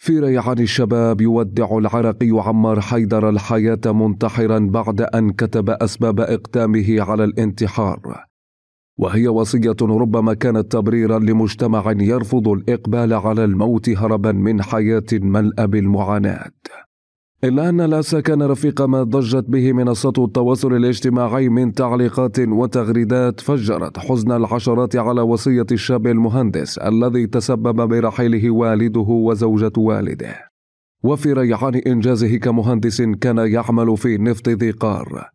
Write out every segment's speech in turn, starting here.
في ريعان الشباب يودع العراقي عمار حيدر الحياة منتحرا بعد أن كتب أسباب إقدامه على الانتحار وهي وصية ربما كانت تبريرا لمجتمع يرفض الإقبال على الموت هربا من حياة ملأ بالمعاناة إلا أن الأسى كان رفيق ما ضجت به منصات التواصل الاجتماعي من تعليقات وتغريدات فجرت حزن العشرات على وصية الشاب المهندس الذي تسبب برحيله والده وزوجة والده وفي ريعان إنجازه كمهندس كان يعمل في نفط ذي قار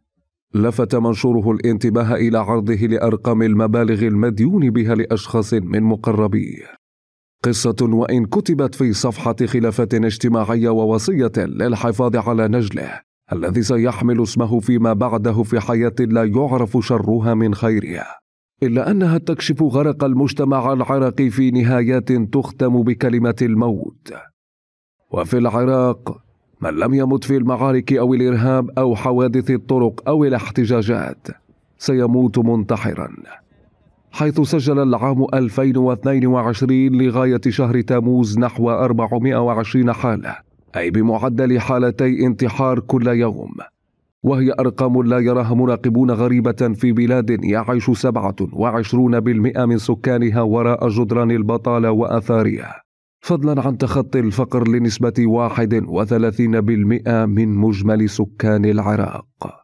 لفت منشوره الانتباه إلى عرضه لأرقام المبالغ المديون بها لأشخاص من مقربيه قصة وإن كتبت في صفحة خلافة اجتماعية ووصية للحفاظ على نجله الذي سيحمل اسمه فيما بعده في حياة لا يعرف شرها من خيرها إلا أنها تكشف غرق المجتمع العراقي في نهايات تختم بكلمة الموت وفي العراق من لم يمت في المعارك أو الإرهاب أو حوادث الطرق أو الاحتجاجات سيموت منتحرا حيث سجل العام 2022 لغاية شهر تموز نحو 420 حالة أي بمعدل حالتي انتحار كل يوم وهي أرقام لا يراها مراقبون غريبة في بلاد يعيش 27% من سكانها وراء جدران البطالة وأثارها فضلا عن تخطي الفقر لنسبة 31% من مجمل سكان العراق